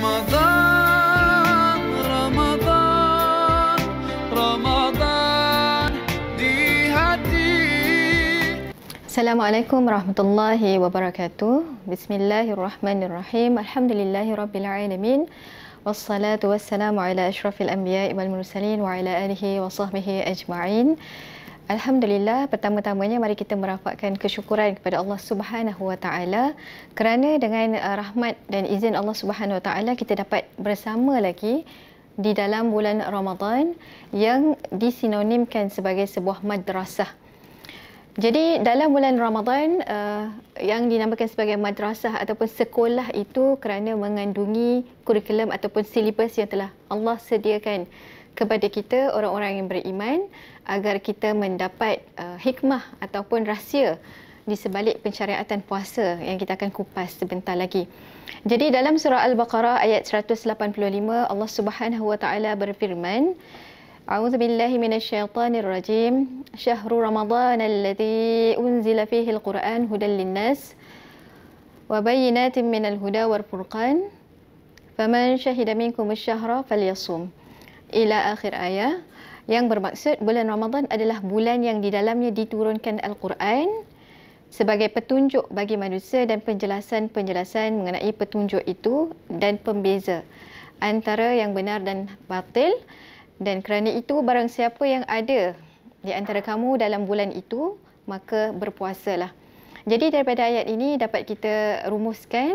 Assalamualaikum warahmatullahi wabarakatuh. Bismillahirrahmanirrahim. Alhamdulillahirabbilalamin. Wassalatu wassalamu ala asyrafil anbiya'i wal mursalin wa ala alihi wa sahbihi ajma'in. Alhamdulillah, pertama-tamanya mari kita merapatkan kesyukuran kepada Allah Subhanahu Wa Taala kerana dengan uh, rahmat dan izin Allah Subhanahu Wa Taala kita dapat bersama lagi di dalam bulan Ramadan yang disinonimkan sebagai sebuah madrasah. Jadi dalam bulan Ramadan uh, yang dinamakan sebagai madrasah ataupun sekolah itu kerana mengandungi kurikulum ataupun silibus yang telah Allah sediakan kepada kita orang-orang yang beriman agar kita mendapat uh, hikmah ataupun rahsia di sebalik pensyariatan puasa yang kita akan kupas sebentar lagi. Jadi dalam surah Al-Baqarah ayat 185 Allah Subhanahu wa taala berfirman أعوذ بالله من الشيطان الرجيم شهر رمضان الذي أنزل فيه القرآن هدى للناس وبينات من الهدى furqan. Faman شهد منكم الشهر فليصوم Ila akhir ayat yang bermaksud bulan Ramadan adalah bulan yang di dalamnya diturunkan Al-Quran sebagai petunjuk bagi manusia dan penjelasan-penjelasan mengenai petunjuk itu dan pembeza antara yang benar dan batil dan kerana itu barang siapa yang ada di antara kamu dalam bulan itu maka berpuasalah. Jadi daripada ayat ini dapat kita rumuskan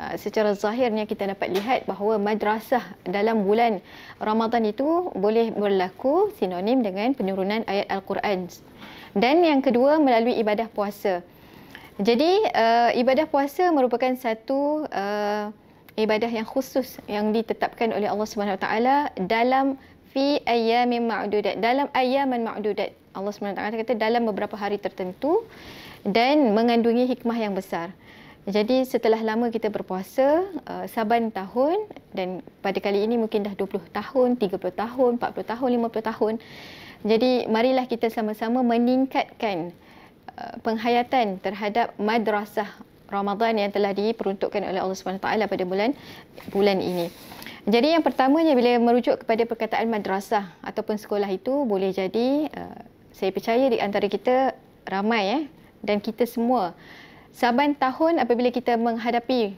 Ah, secara zahirnya kita dapat lihat bahawa madrasah dalam bulan Ramadan itu boleh berlaku sinonim dengan penurunan ayat Al-Quran. Dan yang kedua melalui ibadah puasa. Jadi uh, ibadah puasa merupakan satu uh, ibadah yang khusus yang ditetapkan oleh Allah Subhanahu Wa Taala dalam fi ayyamin ma'dudat dalam ayyaman ma'dudat Allah Subhanahu Wa Taala kata dalam beberapa hari tertentu dan mengandungi hikmah yang besar. Jadi setelah lama kita berpuasa, uh, saban tahun dan pada kali ini mungkin dah 20 tahun, 30 tahun, 40 tahun, 50 tahun. Jadi marilah kita sama-sama meningkatkan uh, penghayatan terhadap madrasah Ramadan yang telah diperuntukkan oleh Allah SWT pada bulan bulan ini. Jadi yang pertamanya bila merujuk kepada perkataan madrasah ataupun sekolah itu boleh jadi uh, saya percaya di antara kita ramai eh, dan kita semua Saban tahun apabila kita menghadapi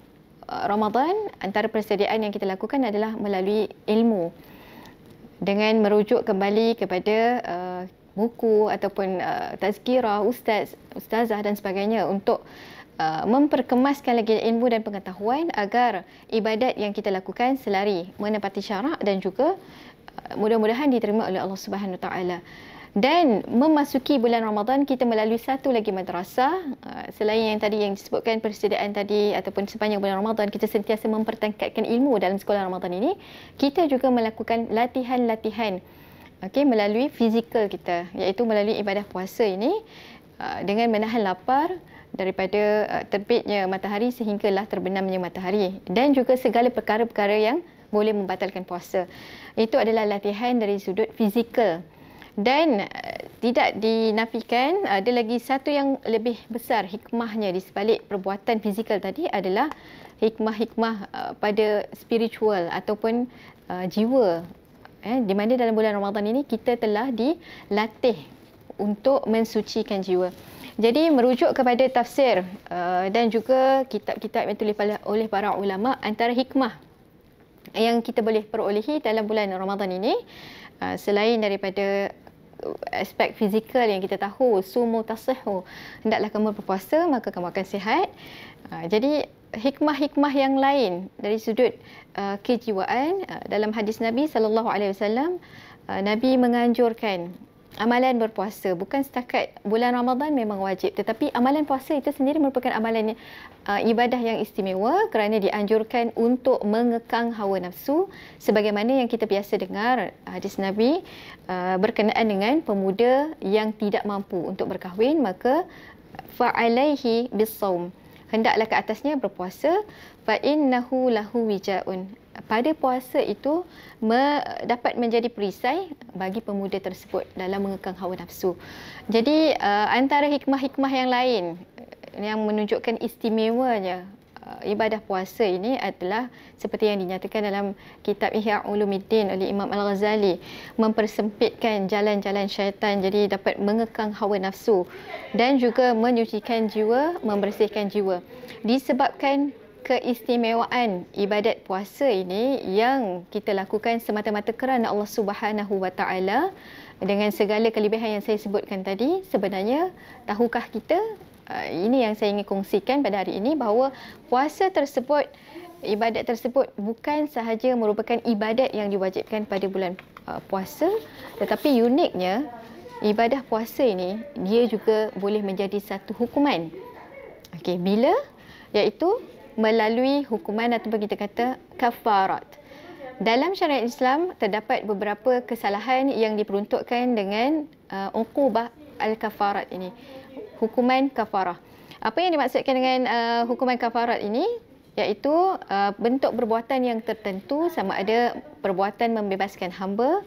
uh, Ramadan, antara persediaan yang kita lakukan adalah melalui ilmu. Dengan merujuk kembali kepada uh, buku ataupun uh, tazkirah, ustaz, ustazah dan sebagainya untuk uh, memperkemaskan lagi ilmu dan pengetahuan agar ibadat yang kita lakukan selari menepati syarak dan juga uh, mudah-mudahan diterima oleh Allah Subhanahu Wa Taala. Dan memasuki bulan Ramadan kita melalui satu lagi madrasah ah, selain yang tadi yang disebutkan persediaan tadi ataupun sepanjang bulan Ramadan kita sentiasa mempertingkatkan ilmu dalam sekolah Ramadan ini, kita juga melakukan latihan-latihan okey melalui fizikal kita iaitu melalui ibadah puasa ini ah, dengan menahan lapar daripada ah, terbitnya matahari sehinggalah terbenamnya matahari dan juga segala perkara-perkara yang boleh membatalkan puasa. Itu adalah latihan dari sudut fizikal dan eh, tidak dinafikan eh, ada lagi satu yang lebih besar hikmahnya di sebalik perbuatan fizikal tadi adalah hikmah-hikmah eh, pada spiritual ataupun jiwa eh di mana dalam bulan Ramadan ini kita telah dilatih untuk mensucikan jiwa jadi merujuk kepada tafsir dan juga kitab-kitab yang ditulis oleh para ulama antara hikmah yang kita boleh perolehi dalam bulan Ramadan ini selain daripada aspek fizikal yang kita tahu sumu tasihu hendaklah kamu berpuasa maka kamu akan sihat ah, jadi hikmah-hikmah yang lain dari sudut ah, kejiwaan ah, dalam hadis Nabi sallallahu alaihi wasallam Nabi menganjurkan amalan berpuasa bukan setakat bulan Ramadan memang wajib tetapi amalan puasa itu sendiri merupakan amalan uh, ibadah yang istimewa kerana dianjurkan untuk mengekang hawa nafsu sebagaimana yang kita biasa dengar uh, hadis Nabi uh, berkenaan dengan pemuda yang tidak mampu untuk berkahwin maka fa'alaihi bisawm hendaklah ke atasnya berpuasa fa innahu lahu wija'un pada puasa itu me, dapat menjadi perisai bagi pemuda tersebut dalam mengekang hawa nafsu. Jadi uh, antara hikmah-hikmah yang lain eh, yang menunjukkan istimewanya uh, ibadah puasa ini adalah seperti yang dinyatakan dalam kitab Ihya Ulumuddin oleh Imam Al-Ghazali mempersempitkan jalan-jalan syaitan jadi dapat mengekang hawa nafsu dan juga menyucikan jiwa, membersihkan jiwa. Disebabkan keistimewaan ibadat puasa ini yang kita lakukan semata-mata kerana Allah Subhanahu Wa Taala dengan segala kelebihan yang saya sebutkan tadi sebenarnya tahukah kita uh, ini yang saya ingin kongsikan pada hari ini bahawa puasa tersebut ibadat tersebut bukan sahaja merupakan ibadat yang diwajibkan pada bulan uh, puasa tetapi uniknya ibadah puasa ini dia juga boleh menjadi satu hukuman okey bila iaitu melalui hukuman ataupun kita kata kafarat. Dalam syariat Islam terdapat beberapa kesalahan yang diperuntukkan dengan uh, uqubah al-kafarat ini. Hukuman kafarah. Apa yang dimaksudkan dengan uh, hukuman kafarat ini? iaitu uh, bentuk perbuatan yang tertentu sama ada perbuatan membebaskan hamba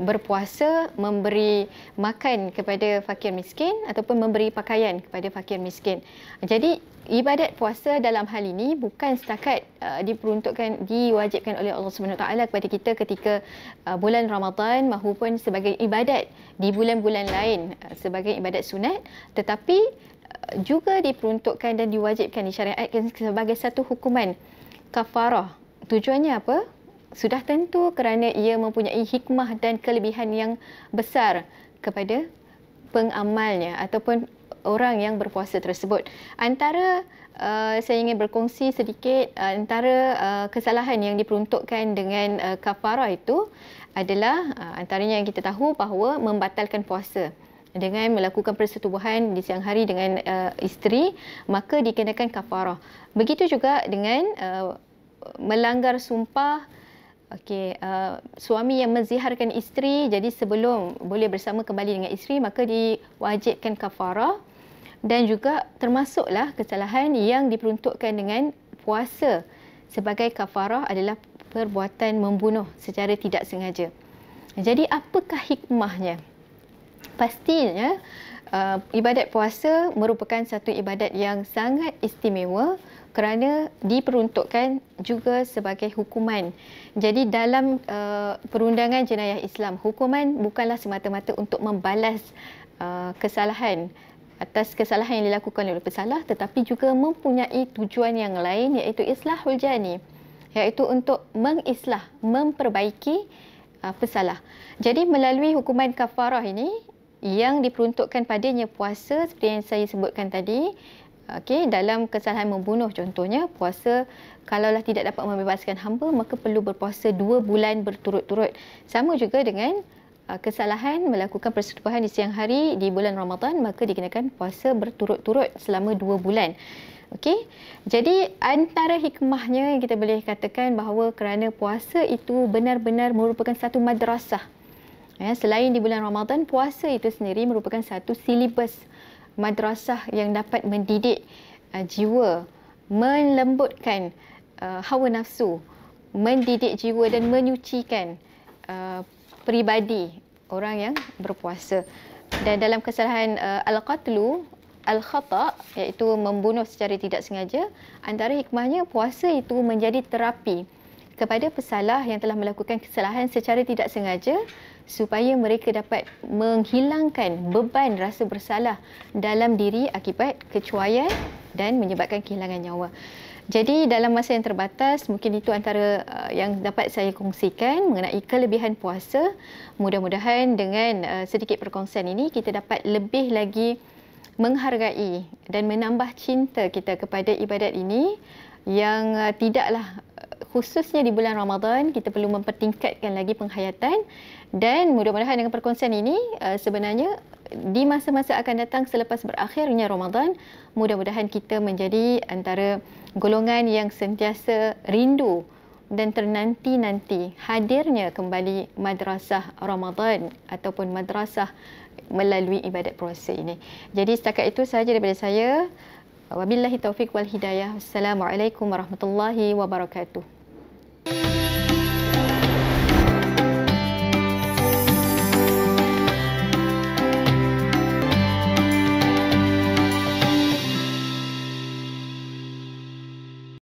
berpuasa memberi makan kepada fakir miskin ataupun memberi pakaian kepada fakir miskin. Jadi ibadat puasa dalam hal ini bukan setakat uh, diperuntukkan diwajibkan oleh Allah Subhanahu taala kepada kita ketika uh, bulan Ramadan mahupun sebagai ibadat di bulan-bulan lain uh, sebagai ibadat sunat tetapi uh, juga diperuntukkan dan diwajibkan disyariatkan sebagai satu hukuman kafarah. Tujuannya apa? sudah tentu kerana ia mempunyai hikmah dan kelebihan yang besar kepada pengamalnya ataupun orang yang berpuasa tersebut. Antara Uh, saya ingin berkongsi sedikit uh, antara uh, kesalahan yang diperuntukkan dengan uh, kafara itu adalah uh, antaranya yang kita tahu bahawa membatalkan puasa dengan melakukan persetubuhan di siang hari dengan uh, isteri maka dikenakan kafara. Begitu juga dengan uh, melanggar sumpah Okey, uh, suami yang menziharkan isteri jadi sebelum boleh bersama kembali dengan isteri maka diwajibkan kafarah dan juga termasuklah kesalahan yang diperuntukkan dengan puasa sebagai kafarah adalah perbuatan membunuh secara tidak sengaja. Jadi apakah hikmahnya? Pastinya uh, ibadat puasa merupakan satu ibadat yang sangat istimewa kerana diperuntukkan juga sebagai hukuman. Jadi dalam uh, perundangan jenayah Islam, hukuman bukanlah semata-mata untuk membalas uh, kesalahan atas kesalahan yang dilakukan oleh pesalah tetapi juga mempunyai tujuan yang lain iaitu islahul jani iaitu untuk mengislah memperbaiki uh, pesalah. Jadi melalui hukuman kafarah ini yang diperuntukkan padanya puasa seperti yang saya sebutkan tadi Okey, dalam kesalahan membunuh contohnya, puasa kalaulah tidak dapat membebaskan hamba, maka perlu berpuasa dua bulan berturut-turut. Sama juga dengan uh, kesalahan melakukan persetubuhan di siang hari di bulan Ramadan, maka dikenakan puasa berturut-turut selama dua bulan. Okey. Jadi antara hikmahnya yang kita boleh katakan bahawa kerana puasa itu benar-benar merupakan satu madrasah. Ya, selain di bulan Ramadan, puasa itu sendiri merupakan satu silibus madrasah yang dapat mendidik uh, jiwa, melembutkan uh, hawa nafsu, mendidik jiwa dan menyucikan uh, peribadi orang yang berpuasa. Dan dalam kesalahan uh, al-qatlu, al-khata iaitu membunuh secara tidak sengaja, antara hikmahnya puasa itu menjadi terapi kepada pesalah yang telah melakukan kesalahan secara tidak sengaja supaya mereka dapat menghilangkan beban rasa bersalah dalam diri akibat kecuaian dan menyebabkan kehilangan nyawa. Jadi dalam masa yang terbatas mungkin itu antara uh, yang dapat saya kongsikan mengenai kelebihan puasa. Mudah-mudahan dengan uh, sedikit perkongsian ini kita dapat lebih lagi menghargai dan menambah cinta kita kepada ibadat ini yang uh, tidaklah khususnya di bulan Ramadan kita perlu mempertingkatkan lagi penghayatan dan mudah-mudahan dengan perkongsian ini uh, sebenarnya di masa-masa akan datang selepas berakhirnya Ramadan, mudah-mudahan kita menjadi antara golongan yang sentiasa rindu dan ternanti-nanti hadirnya kembali madrasah Ramadan ataupun madrasah melalui ibadat proses ini. Jadi setakat itu sahaja daripada saya. Wabillahi taufiq wal hidayah. Assalamualaikum warahmatullahi wabarakatuh.